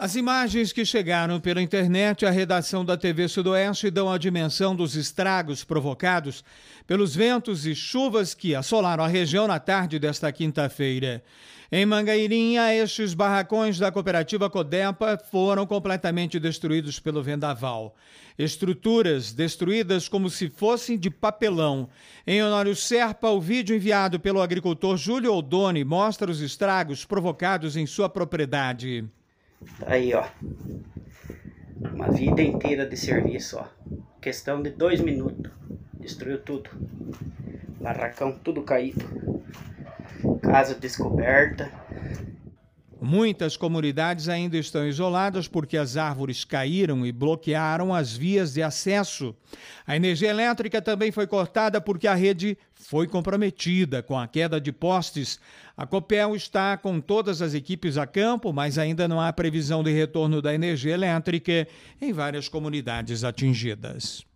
As imagens que chegaram pela internet à redação da TV Sudoeste dão a dimensão dos estragos provocados pelos ventos e chuvas que assolaram a região na tarde desta quinta-feira. Em Mangairinha, estes barracões da cooperativa Codepa foram completamente destruídos pelo vendaval. Estruturas destruídas como se fossem de papelão. Em Honório Serpa, o vídeo enviado pelo agricultor Júlio Oldoni mostra os estragos provocados em sua propriedade. Aí, ó. Uma vida inteira de serviço, ó. Questão de dois minutos. Destruiu tudo. Barracão tudo caído. Casa descoberta. Muitas comunidades ainda estão isoladas porque as árvores caíram e bloquearam as vias de acesso. A energia elétrica também foi cortada porque a rede foi comprometida com a queda de postes. A Copel está com todas as equipes a campo, mas ainda não há previsão de retorno da energia elétrica em várias comunidades atingidas.